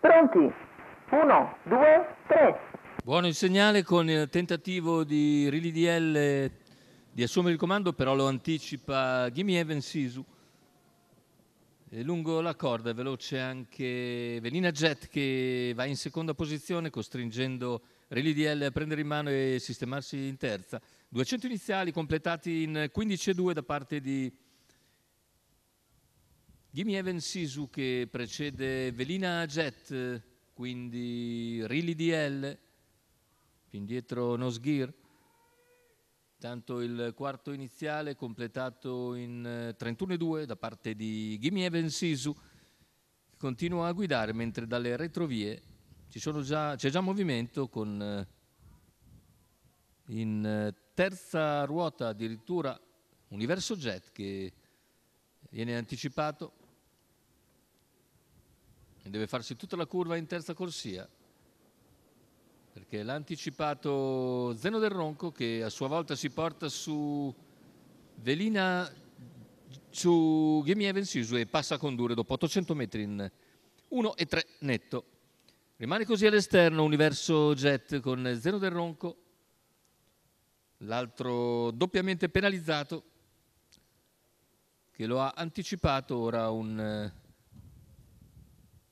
Pronti? Uno, due, tre. Buono il segnale con il tentativo di Rilidiel di assumere il comando, però lo anticipa Ghimieven Sisu. E lungo la corda è veloce anche Velina Jet che va in seconda posizione costringendo Relidiel a prendere in mano e sistemarsi in terza. 200 iniziali completati in 15-2 da parte di Gimme Even Sisu che precede Velina Jet, quindi Rili DL, più indietro Nosgir. Tanto il quarto iniziale completato in 31-2 eh, da parte di Gimme Even Sisu che continua a guidare mentre dalle retrovie già, c'è già movimento con eh, in eh, terza ruota addirittura Universo Jet che viene anticipato deve farsi tutta la curva in terza corsia perché l'ha anticipato Zeno del Ronco che a sua volta si porta su Velina su Gemieven Sisu e passa a condurre dopo 800 metri in 1 e 3 netto rimane così all'esterno Universo Jet con Zeno del Ronco l'altro doppiamente penalizzato che lo ha anticipato ora un eh,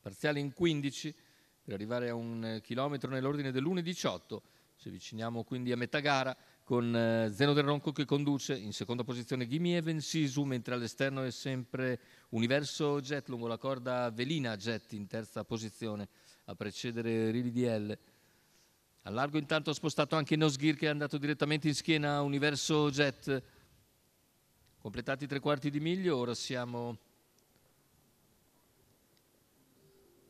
parziale in 15 per arrivare a un eh, chilometro nell'ordine dell'1.18. Ci avviciniamo quindi a metà gara con eh, Zeno Del Ronco che conduce, in seconda posizione Ghimieven Sisu, mentre all'esterno è sempre Universo Jet lungo la corda Velina Jet in terza posizione a precedere Rili DL. Al largo intanto ha spostato anche Nosgir che è andato direttamente in schiena a Universo Jet. Completati i tre quarti di miglio, ora siamo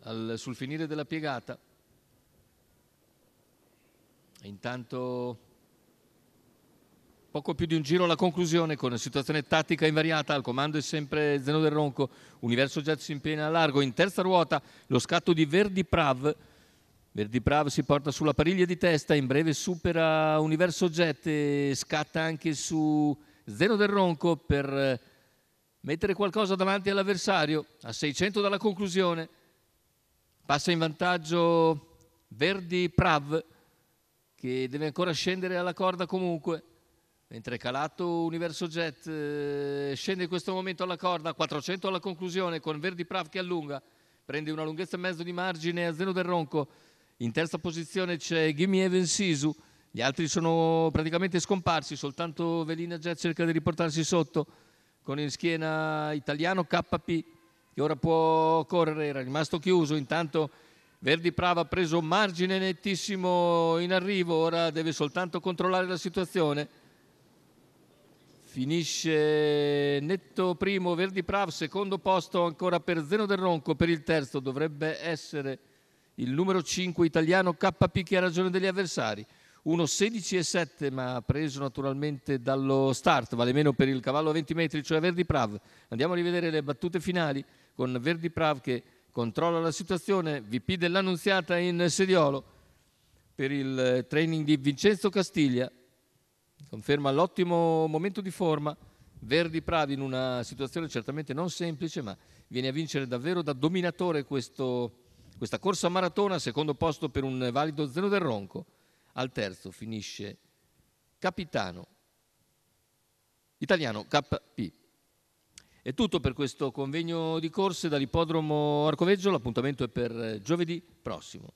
al, sul finire della piegata. Intanto poco più di un giro alla conclusione con una situazione tattica invariata, al comando è sempre Zeno del Ronco, Universo Giazzi in piena largo, in terza ruota lo scatto di Verdi Prav, Verdi Prav si porta sulla pariglia di testa, in breve supera Universo Jet e scatta anche su Zeno del Ronco per mettere qualcosa davanti all'avversario a 600 dalla conclusione. Passa in vantaggio Verdi Prav che deve ancora scendere alla corda comunque. Mentre Calato Universo Jet eh, scende in questo momento alla corda, 400 alla conclusione con Verdi Prav che allunga, prende una lunghezza e mezzo di margine a Zeno del Ronco. In terza posizione c'è Gimme Even Sisu, gli altri sono praticamente scomparsi, soltanto Velina Jet cerca di riportarsi sotto con in schiena italiano KP che ora può correre, era rimasto chiuso, intanto Verdi Prava ha preso margine nettissimo in arrivo, ora deve soltanto controllare la situazione. Finisce netto primo Verdi Prav, secondo posto ancora per Zeno del Ronco, per il terzo dovrebbe essere il numero 5 italiano KP che ha ragione degli avversari. 1,16,7 ma preso naturalmente dallo start, vale meno per il cavallo a 20 metri, cioè Verdi Prav. Andiamo a rivedere le battute finali con Verdi Prav che controlla la situazione, VP dell'Annunziata in sediolo per il eh, training di Vincenzo Castiglia, conferma l'ottimo momento di forma. Verdi Prav in una situazione certamente non semplice, ma viene a vincere davvero da dominatore questo, questa corsa maratona, secondo posto per un valido Zeno del Ronco al terzo finisce capitano italiano KP. È tutto per questo convegno di corse dall'ippodromo Arcoveggio, l'appuntamento è per giovedì prossimo.